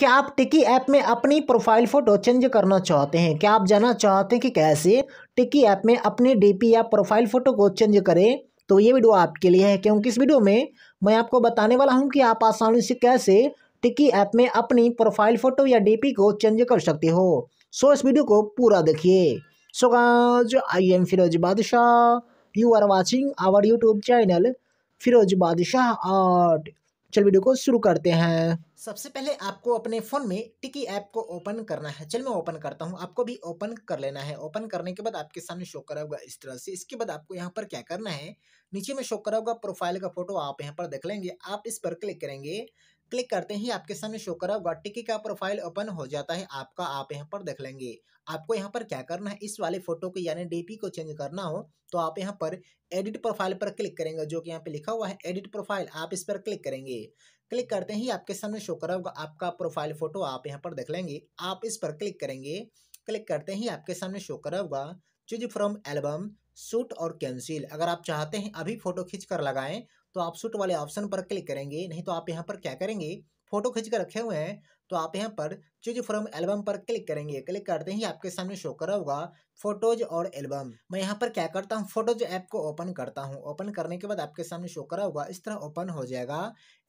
क्या आप टिकी ऐप में अपनी प्रोफाइल फ़ोटो चेंज करना चाहते हैं क्या आप जानना चाहते हैं कि कैसे टिकी ऐप में अपनी डीपी या प्रोफाइल फ़ोटो को चेंज करें तो ये वीडियो आपके लिए है क्योंकि इस वीडियो में मैं आपको बताने वाला हूँ कि आप आसानी से कैसे टिकी ऐप में अपनी प्रोफाइल फ़ोटो या डी को चेंज कर सकते हो सो इस वीडियो को पूरा देखिए सो गाज आई am Firoz Badshah you are watching our YouTube channel Firoz Badshah art चल वीडियो को शुरू करते हैं सबसे पहले आपको अपने फ़ोन में टिकी ऐप को ओपन करना है चल मैं ओपन करता हूँ आपको भी ओपन कर लेना है ओपन करने के बाद आपके सामने शो करा होगा इस तरह से इसके बाद आपको यहाँ पर क्या करना है नीचे में शो करा होगा प्रोफाइल का फोटो आप यहाँ पर देख लेंगे आप इस पर क्लिक करेंगे क्लिक करते ही आपके सामने शो करा होगा टिकी का प्रोफाइल ओपन हो जाता है आपका आप यहाँ पर देख लेंगे आपको यहाँ पर क्या करना है इस वाले फोटो को यानी डीपी को चेंज करना हो तो आप यहाँ पर एडिट प्रोफाइल पर क्लिक करेंगे जो कि यहाँ पे लिखा हुआ है एडिट प्रोफाइल आप इस पर क्लिक करेंगे क्लिक करते ही आपके सामने शो करा हुआ आपका प्रोफाइल फोटो आप यहाँ पर देख लेंगे आप इस पर क्लिक करेंगे क्लिक करते ही आपके सामने शो करा होगा चूज फ्रॉम एल्बम शूट और कैंसिल अगर आप चाहते हैं अभी फोटो खींच कर लगाएं तो आप शूट वाले ऑप्शन पर क्लिक करेंगे नहीं तो आप यहाँ पर क्या करेंगे फोटो खींच कर रखे हुए हैं तो आप यहाँ पर चूज फ्रॉम एल्बम पर क्लिक करेंगे क्लिक करते ही आपके सामने शो करा होगा फोटोज और एल्बम मैं यहाँ पर क्या करता हूँ फोटोज ऐप को ओपन करता हूँ ओपन करने के बाद आपके सामने शो करा होगा इस तरह ओपन हो जाएगा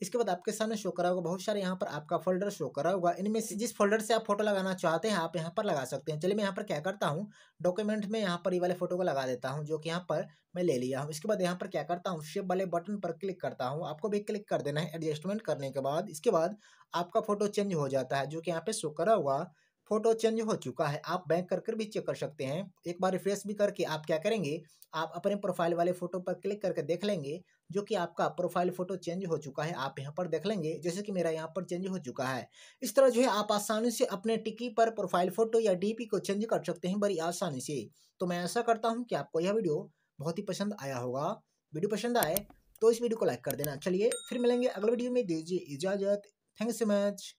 इसके बाद आपके सामने शो करा होगा बहुत सारे यहाँ पर आपका फोल्डर शो करा होगा इनमें से जिस फोल्डर से आप फोटो लगाना चाहते हैं आप यहाँ पर लगा सकते हैं चलिए मैं यहाँ पर क्या करता हूँ डॉक्यूमेंट में यहाँ पर ये वाले फोटो को लगा देता हूँ जो कि यहाँ पर मैं ले लिया हूँ इसके बाद यहाँ पर क्या करता हूँ शेप वाले बटन पर क्लिक करता हूँ आपको भी क्लिक कर देना है एडजस्टमेंट करने के बाद इसके बाद आपका फोटो चेंज हो जाता है जो कि यहाँ पे शो करा हुआ फोटो चेंज हो चुका है आप बैंक कर कर भी चेक कर सकते हैं एक बार रिफ्रेश भी करके आप क्या करेंगे आप अपने प्रोफाइल वाले फोटो पर क्लिक करके देख लेंगे जो कि आपका प्रोफाइल फोटो चेंज हो चुका है आप यहां पर देख लेंगे जैसे कि मेरा यहां पर चेंज हो चुका है इस तरह जो है आप आसानी से अपने टिकी पर प्रोफाइल फोटो या डी को चेंज कर सकते हैं बड़ी आसानी से तो मैं ऐसा करता हूँ कि आपको यह वीडियो बहुत ही पसंद आया होगा वीडियो पसंद आए तो इस वीडियो को लाइक कर देना चलिए फिर मिलेंगे अगले वीडियो में दीजिए इजाजत थैंक यू सो मच